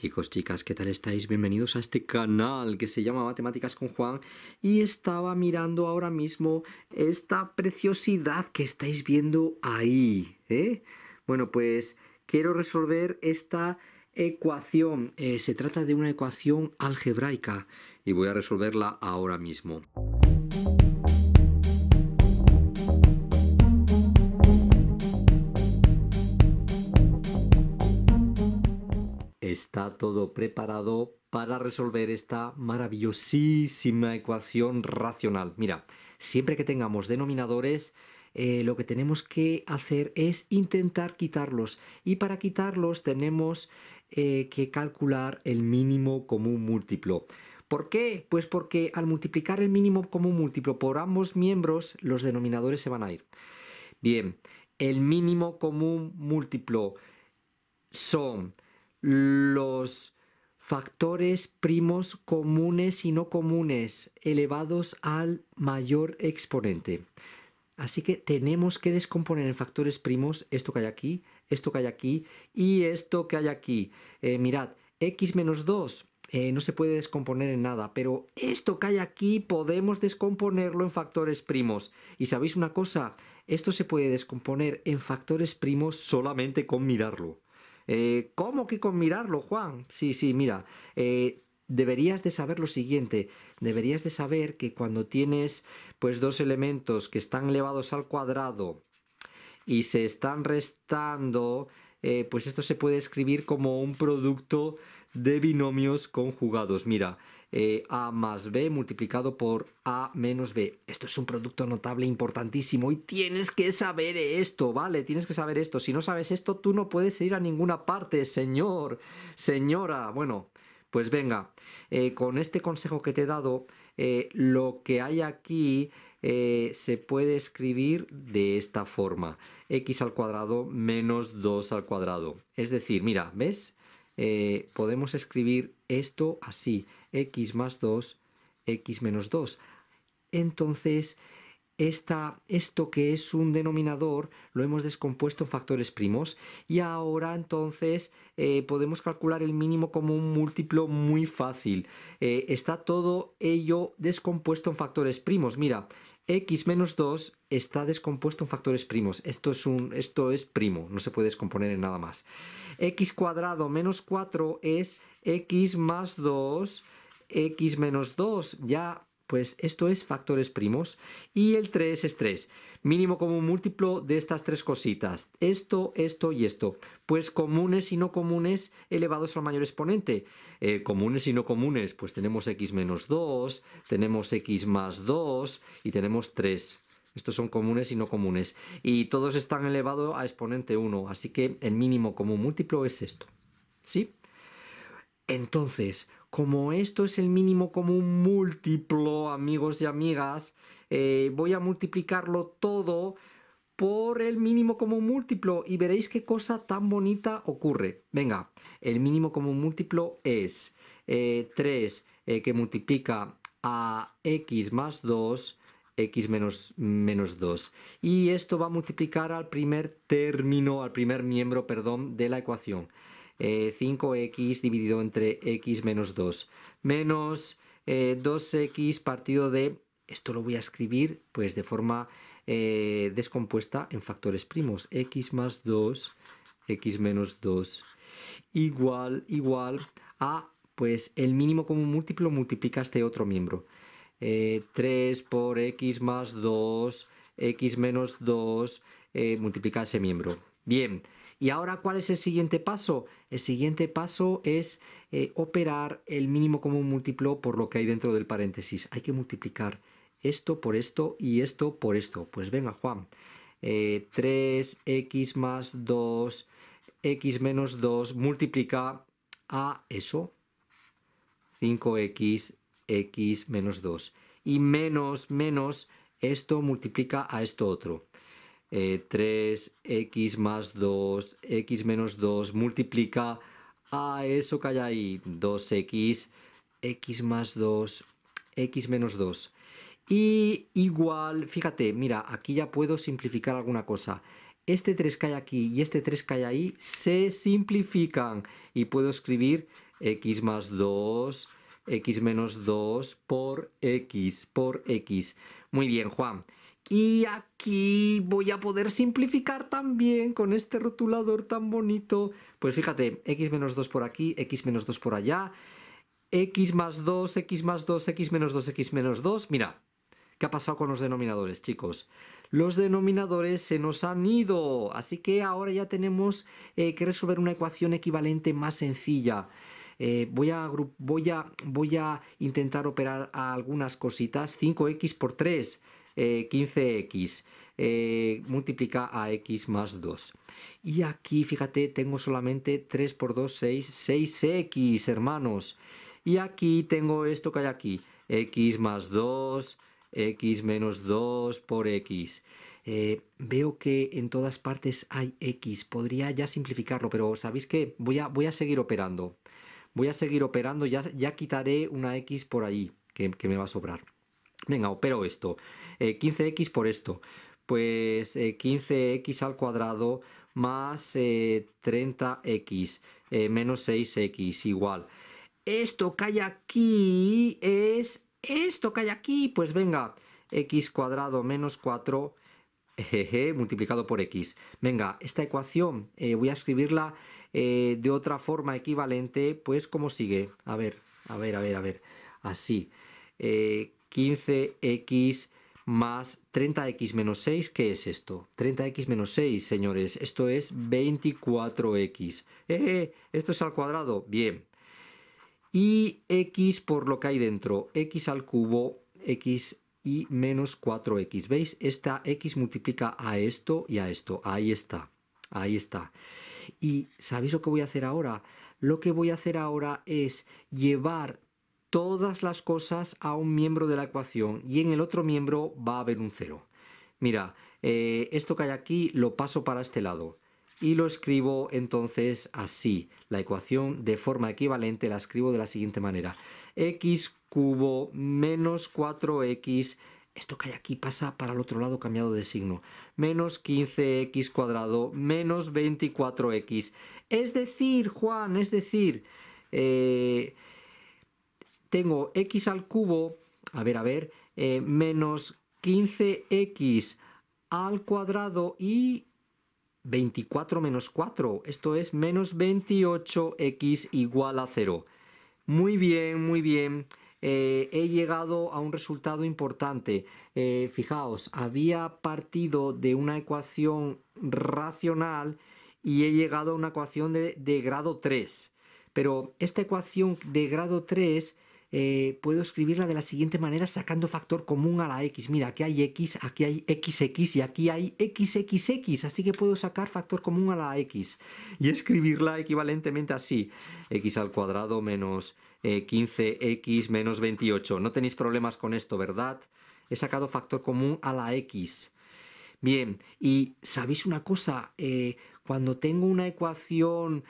Chicos, chicas, ¿qué tal estáis? Bienvenidos a este canal que se llama Matemáticas con Juan y estaba mirando ahora mismo esta preciosidad que estáis viendo ahí. ¿eh? Bueno, pues quiero resolver esta ecuación. Eh, se trata de una ecuación algebraica y voy a resolverla ahora mismo. todo preparado para resolver esta maravillosísima ecuación racional. Mira, siempre que tengamos denominadores, eh, lo que tenemos que hacer es intentar quitarlos. Y para quitarlos tenemos eh, que calcular el mínimo común múltiplo. ¿Por qué? Pues porque al multiplicar el mínimo común múltiplo por ambos miembros, los denominadores se van a ir. Bien, el mínimo común múltiplo son los factores primos comunes y no comunes elevados al mayor exponente. Así que tenemos que descomponer en factores primos esto que hay aquí, esto que hay aquí y esto que hay aquí. Eh, mirad, x menos 2 eh, no se puede descomponer en nada, pero esto que hay aquí podemos descomponerlo en factores primos. Y sabéis una cosa, esto se puede descomponer en factores primos solamente con mirarlo. Eh, ¿Cómo que con mirarlo, Juan? Sí, sí, mira. Eh, deberías de saber lo siguiente, deberías de saber que cuando tienes pues dos elementos que están elevados al cuadrado y se están restando, eh, pues esto se puede escribir como un producto de binomios conjugados. Mira, eh, a más B multiplicado por A menos B. Esto es un producto notable importantísimo y tienes que saber esto, ¿vale? Tienes que saber esto. Si no sabes esto, tú no puedes ir a ninguna parte, señor, señora. Bueno, pues venga, eh, con este consejo que te he dado, eh, lo que hay aquí se puede escribir de esta forma. x al cuadrado menos 2 al cuadrado. Es decir, mira, ¿ves? podemos escribir esto así, x más 2, x menos 2. Entonces, esto que es un denominador lo hemos descompuesto en factores primos y ahora entonces eh, podemos calcular el mínimo como un múltiplo muy fácil. Eh, está todo ello descompuesto en factores primos. Mira, x menos 2 está descompuesto en factores primos. Esto es, un, esto es primo, no se puede descomponer en nada más. x cuadrado menos 4 es x más 2, x menos 2, ya pues esto es factores primos. Y el 3 es 3. Mínimo común múltiplo de estas tres cositas. Esto, esto y esto. Pues comunes y no comunes elevados al mayor exponente. Eh, comunes y no comunes, pues tenemos x menos 2, tenemos x más 2 y tenemos 3. Estos son comunes y no comunes. Y todos están elevados a exponente 1. Así que el mínimo común múltiplo es esto. ¿Sí? Entonces, como esto es el mínimo común múltiplo, amigos y amigas, eh, voy a multiplicarlo todo por el mínimo común múltiplo y veréis qué cosa tan bonita ocurre. Venga, el mínimo común múltiplo es 3 eh, eh, que multiplica a x más 2, x menos, menos 2. Y esto va a multiplicar al primer término, al primer miembro, perdón, de la ecuación. 5x eh, dividido entre x menos 2, menos 2x eh, partido de, esto lo voy a escribir pues de forma eh, descompuesta en factores primos, x más 2, x menos 2, igual, igual a, pues el mínimo común múltiplo multiplica este otro miembro. 3 por x más 2, x menos 2, multiplica ese miembro. Bien, ¿Y ahora cuál es el siguiente paso? El siguiente paso es eh, operar el mínimo común múltiplo por lo que hay dentro del paréntesis. Hay que multiplicar esto por esto y esto por esto. Pues venga, Juan. 3x eh, más 2, x menos 2, multiplica a eso. 5x, x menos 2. Y menos, menos, esto multiplica a esto otro. 3x eh, más 2, x menos 2, multiplica a eso que hay ahí, 2x, x más 2, x menos 2. Y igual, fíjate, mira, aquí ya puedo simplificar alguna cosa. Este 3 que hay aquí y este 3 que hay ahí se simplifican y puedo escribir x más 2, x menos 2 por x, por x. Muy bien, Juan. Y aquí voy a poder simplificar también con este rotulador tan bonito. Pues fíjate, x menos 2 por aquí, x menos 2 por allá, x más 2, x más 2, x menos 2, x menos 2. Mira, ¿qué ha pasado con los denominadores, chicos? Los denominadores se nos han ido, así que ahora ya tenemos eh, que resolver una ecuación equivalente más sencilla. Eh, voy, a, voy, a, voy a intentar operar a algunas cositas. 5x por 3 15x. Eh, eh, multiplica a x más 2. Y aquí, fíjate, tengo solamente 3 por 2, 6, 6x, hermanos. Y aquí tengo esto que hay aquí, x más 2, x menos 2 por x. Eh, veo que en todas partes hay x. Podría ya simplificarlo, pero ¿sabéis que Voy a, voy a seguir operando. Voy a seguir operando, ya, ya quitaré una x por ahí, que me va a sobrar. Venga, opero esto. 15x eh, por esto. Pues 15x eh, al cuadrado más 30x eh, menos 6x igual. Esto que hay aquí es esto que hay aquí. Pues venga, x cuadrado menos 4 multiplicado por x. Venga, esta ecuación voy a escribirla de otra forma equivalente. Pues como sigue. A ver, a ver, a ver, a ver. Así. Eh, 15x más 30x menos 6, ¿qué es esto? 30x menos 6, señores, esto es 24x. ¡Eh! Esto es al cuadrado, bien. Y x por lo que hay dentro, x al cubo, x y menos 4x. ¿Veis? Esta x multiplica a esto y a esto. Ahí está. Ahí está. Y ¿sabéis lo que voy a hacer ahora? Lo que voy a hacer ahora es llevar todas las cosas a un miembro de la ecuación y en el otro miembro va a haber un cero. Mira, eh, esto que hay aquí lo paso para este lado y lo escribo entonces así. La ecuación de forma equivalente la escribo de la siguiente manera. x cubo menos 4x, esto que hay aquí pasa para el otro lado cambiado de signo, menos 15x cuadrado menos 24x. Es decir, Juan, es decir, eh, tengo x al cubo, a ver, a ver, eh, menos 15x al cuadrado y 24 menos 4, esto es menos 28x igual a 0. Muy bien, muy bien. Eh, he llegado a un resultado importante. Eh, fijaos, había partido de una ecuación racional y he llegado a una ecuación de grado 3. Pero esta ecuación de grado 3 eh, puedo escribirla de la siguiente manera sacando factor común a la x. Mira, aquí hay x, aquí hay xx y aquí hay xxx, así que puedo sacar factor común a la x y escribirla equivalentemente así. x al cuadrado menos 15x eh, menos 28. No tenéis problemas con esto, ¿verdad? He sacado factor común a la x. Bien, y sabéis una cosa, eh, cuando tengo una ecuación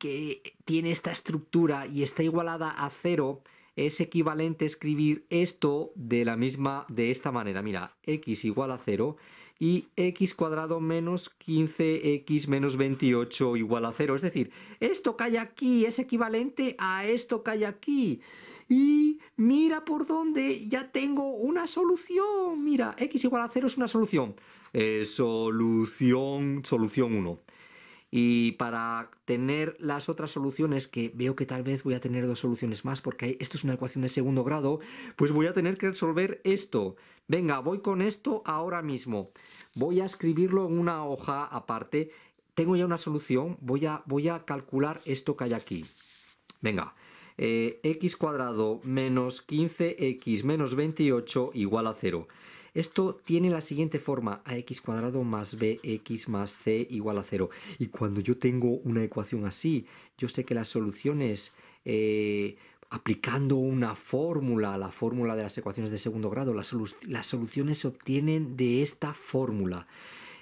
que tiene esta estructura y está igualada a cero, es equivalente a escribir esto de la misma, de esta manera. Mira, x igual a 0 y x cuadrado menos 15x menos 28 igual a 0. Es decir, esto que hay aquí es equivalente a esto que hay aquí. Y mira por dónde ya tengo una solución. Mira, x igual a 0 es una solución. Eh, solución, solución 1 y para tener las otras soluciones, que veo que tal vez voy a tener dos soluciones más, porque esto es una ecuación de segundo grado, pues voy a tener que resolver esto. Venga, voy con esto ahora mismo. Voy a escribirlo en una hoja aparte. Tengo ya una solución, voy a, voy a calcular esto que hay aquí. Venga, eh, x cuadrado menos 15x menos 28 igual a 0. Esto tiene la siguiente forma, ax cuadrado más bx más c igual a 0. Y cuando yo tengo una ecuación así, yo sé que las soluciones... Eh, aplicando una fórmula, la fórmula de las ecuaciones de segundo grado, las, soluciones se obtienen de esta fórmula.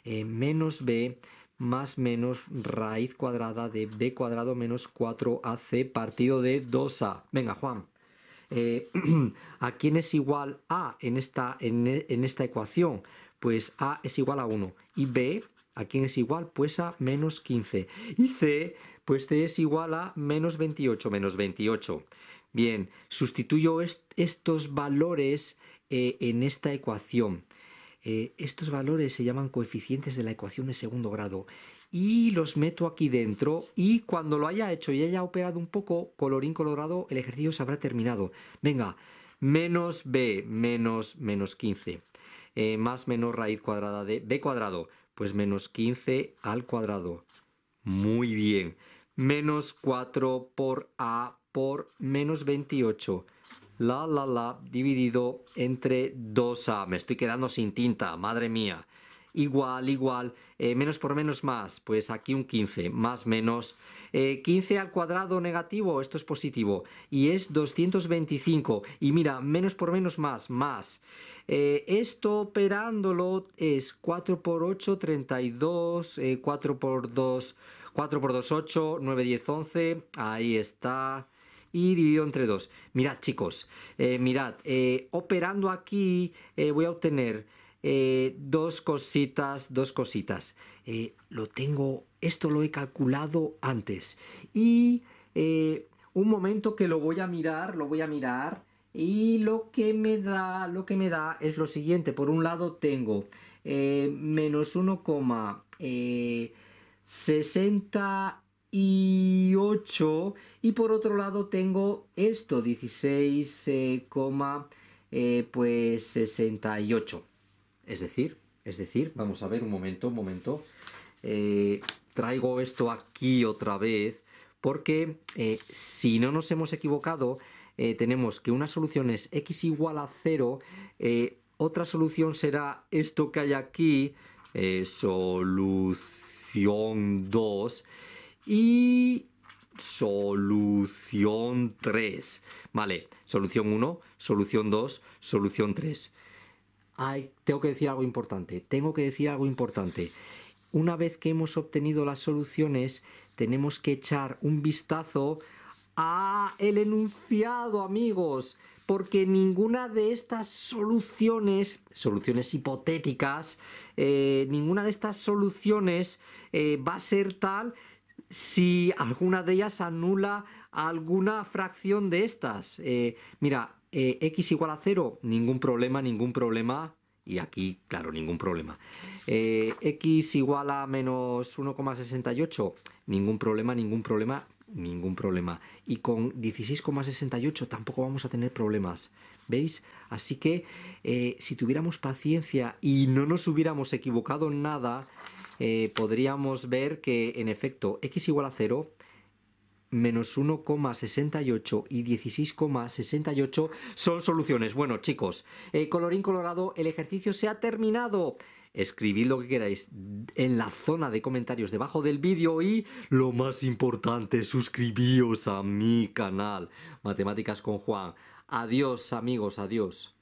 Eh, menos b más menos raíz cuadrada de b cuadrado menos 4ac partido de 2a. Venga, Juan. Eh, ¿a quién es igual A en esta, en, esta ecuación? Pues A es igual a 1. Y B, ¿a quién es igual? Pues a menos 15. Y C, pues C es igual a menos 28, menos 28. Bien, sustituyo estos valores eh, en esta ecuación. Eh, estos valores se llaman coeficientes de la ecuación de segundo grado y los meto aquí dentro y cuando lo haya hecho y haya operado un poco, colorín colorado, el ejercicio se habrá terminado. Venga, menos b menos menos 15 eh, más menos raíz cuadrada de b cuadrado, pues menos 15 al cuadrado. Muy bien. Menos 4 por a por menos 28. La, la, la, dividido entre 2a. Me estoy quedando sin tinta, madre mía igual, igual, eh, menos por menos más, pues aquí un 15, más menos. 15 eh, al cuadrado negativo, esto es positivo, y es 225, y mira, menos por menos más, más. Eh, esto operándolo es 4 por 8, 32, 4 por 2, 4 por 2, 8, 9, 10, 11, ahí está y dividido entre 2. Mirad, chicos, mirad, operando aquí voy a obtener eh, dos cositas, dos cositas. Eh, lo tengo, esto lo he calculado antes. Y eh, un momento que lo voy a mirar, lo voy a mirar. Y lo que me da, lo que me da es lo siguiente. Por un lado tengo menos 1,68 y por otro lado tengo esto, 16, pues 68. Es decir, es decir, vamos a ver un momento, un momento. Eh, traigo esto aquí otra vez porque eh, si no nos hemos equivocado, eh, tenemos que una solución es x igual a 0, otra solución será esto que hay aquí, solución 2, y solución 3. Vale, solución 1, solución 2, solución 3. Ay, tengo que decir algo importante, tengo que decir algo importante. Una vez que hemos obtenido las soluciones, tenemos que echar un vistazo a el enunciado, amigos, porque ninguna de estas soluciones, soluciones hipotéticas, eh, ninguna de estas soluciones eh, va a ser tal si alguna de ellas anula alguna fracción de estas. Eh, mira, eh, x igual a 0, ningún problema, ningún problema. Y aquí, claro, ningún problema. Eh, x igual a menos 1,68, ningún problema, ningún problema, ningún problema. Y con 16,68 tampoco vamos a tener problemas. ¿Veis? Así que eh, si tuviéramos paciencia y no nos hubiéramos equivocado en nada, podríamos ver que en efecto x igual a 0 menos 1,68 y 16,68 son soluciones. Bueno, chicos, eh, colorín colorado, el ejercicio se ha terminado. Escribid lo que queráis en la zona de comentarios debajo del vídeo y lo más importante, suscribíos a mi canal. Matemáticas con Juan. Adiós amigos, adiós.